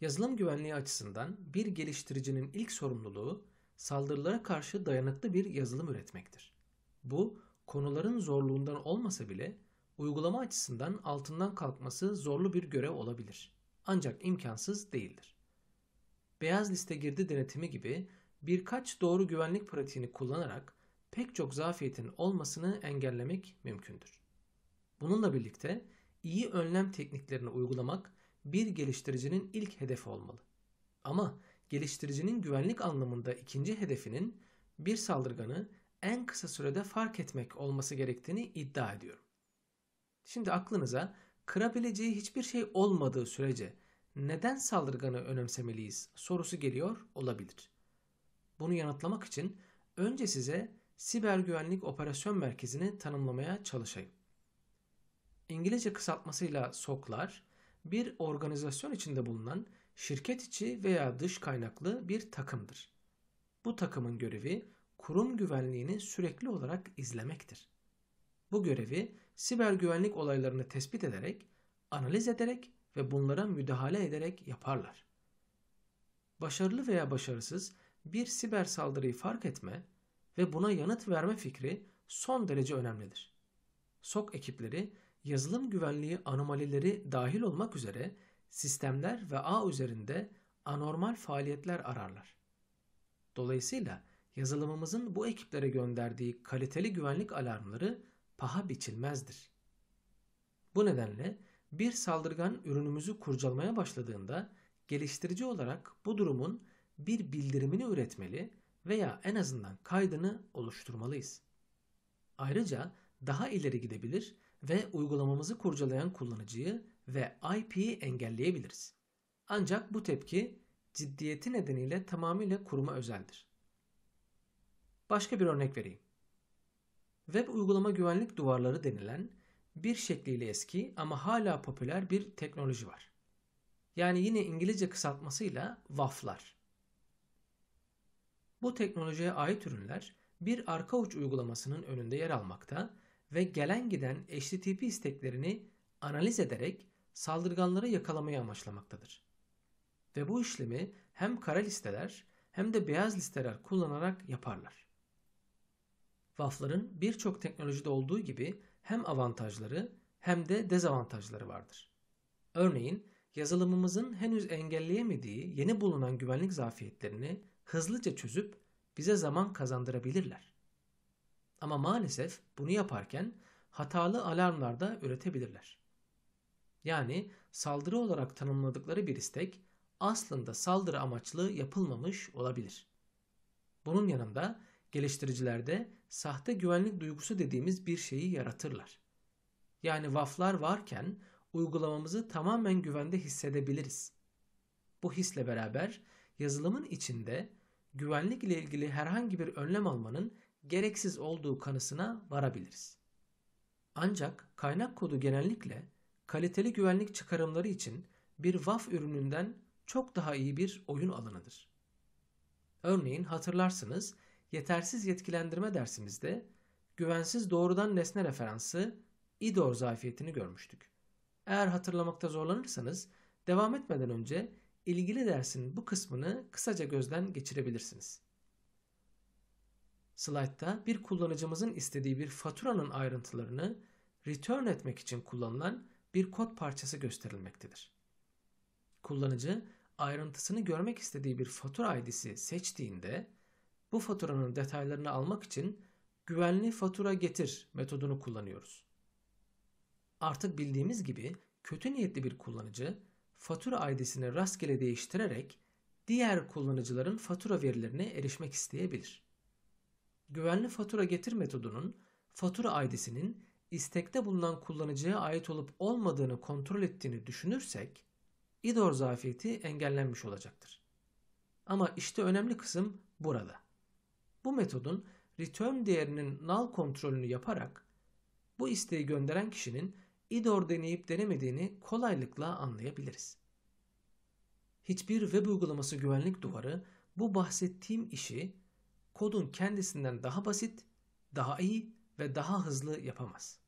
Yazılım güvenliği açısından bir geliştiricinin ilk sorumluluğu saldırılara karşı dayanıklı bir yazılım üretmektir. Bu konuların zorluğundan olmasa bile uygulama açısından altından kalkması zorlu bir görev olabilir. Ancak imkansız değildir. Beyaz liste girdi denetimi gibi birkaç doğru güvenlik pratiğini kullanarak pek çok zafiyetin olmasını engellemek mümkündür. Bununla birlikte iyi önlem tekniklerini uygulamak bir geliştiricinin ilk hedefi olmalı. Ama geliştiricinin güvenlik anlamında ikinci hedefinin bir saldırganı en kısa sürede fark etmek olması gerektiğini iddia ediyorum. Şimdi aklınıza kırabileceği hiçbir şey olmadığı sürece neden saldırganı önemsemeliyiz sorusu geliyor olabilir. Bunu yanıtlamak için önce size siber güvenlik operasyon merkezini tanımlamaya çalışayım. İngilizce kısaltmasıyla SOC'lar bir organizasyon içinde bulunan şirket içi veya dış kaynaklı bir takımdır. Bu takımın görevi kurum güvenliğini sürekli olarak izlemektir. Bu görevi siber güvenlik olaylarını tespit ederek, analiz ederek ve bunlara müdahale ederek yaparlar. Başarılı veya başarısız bir siber saldırıyı fark etme ve buna yanıt verme fikri son derece önemlidir. SOK ekipleri yazılım güvenliği anomalileri dahil olmak üzere sistemler ve ağ üzerinde anormal faaliyetler ararlar. Dolayısıyla yazılımımızın bu ekiplere gönderdiği kaliteli güvenlik alarmları paha biçilmezdir. Bu nedenle bir saldırgan ürünümüzü kurcalamaya başladığında geliştirici olarak bu durumun bir bildirimini üretmeli veya en azından kaydını oluşturmalıyız. Ayrıca daha ileri gidebilir ve uygulamamızı kurcalayan kullanıcıyı ve IP'yi engelleyebiliriz. Ancak bu tepki ciddiyeti nedeniyle tamamıyla kuruma özeldir. Başka bir örnek vereyim. Web uygulama güvenlik duvarları denilen bir şekliyle eski ama hala popüler bir teknoloji var. Yani yine İngilizce kısaltmasıyla WAF'lar. Bu teknolojiye ait ürünler bir arka uç uygulamasının önünde yer almakta ve gelen giden HTTP isteklerini analiz ederek saldırganları yakalamayı amaçlamaktadır. Ve bu işlemi hem kara listeler hem de beyaz listeler kullanarak yaparlar. WAF'ların birçok teknolojide olduğu gibi hem avantajları hem de dezavantajları vardır. Örneğin yazılımımızın henüz engelleyemediği yeni bulunan güvenlik zafiyetlerini hızlıca çözüp bize zaman kazandırabilirler. Ama maalesef bunu yaparken hatalı alarmlar da üretebilirler. Yani saldırı olarak tanımladıkları bir istek aslında saldırı amaçlı yapılmamış olabilir. Bunun yanında geliştiricilerde sahte güvenlik duygusu dediğimiz bir şeyi yaratırlar. Yani vaflar varken uygulamamızı tamamen güvende hissedebiliriz. Bu hisle beraber yazılımın içinde güvenlik ile ilgili herhangi bir önlem almanın gereksiz olduğu kanısına varabiliriz. Ancak kaynak kodu genellikle kaliteli güvenlik çıkarımları için bir WAF ürününden çok daha iyi bir oyun alanıdır. Örneğin hatırlarsınız yetersiz yetkilendirme dersimizde güvensiz doğrudan nesne referansı IDOR zafiyetini görmüştük. Eğer hatırlamakta zorlanırsanız devam etmeden önce ilgili dersin bu kısmını kısaca gözden geçirebilirsiniz. Slide'da bir kullanıcımızın istediği bir faturanın ayrıntılarını return etmek için kullanılan bir kod parçası gösterilmektedir. Kullanıcı ayrıntısını görmek istediği bir fatura ID'si seçtiğinde bu faturanın detaylarını almak için güvenli fatura getir metodunu kullanıyoruz. Artık bildiğimiz gibi kötü niyetli bir kullanıcı fatura ID'sini rastgele değiştirerek diğer kullanıcıların fatura verilerine erişmek isteyebilir güvenli fatura getir metodunun fatura ID'sinin istekte bulunan kullanıcıya ait olup olmadığını kontrol ettiğini düşünürsek IDOR zafiyeti engellenmiş olacaktır. Ama işte önemli kısım burada. Bu metodun return değerinin null kontrolünü yaparak bu isteği gönderen kişinin IDOR deneyip denemediğini kolaylıkla anlayabiliriz. Hiçbir web uygulaması güvenlik duvarı bu bahsettiğim işi kodun kendisinden daha basit, daha iyi ve daha hızlı yapamaz.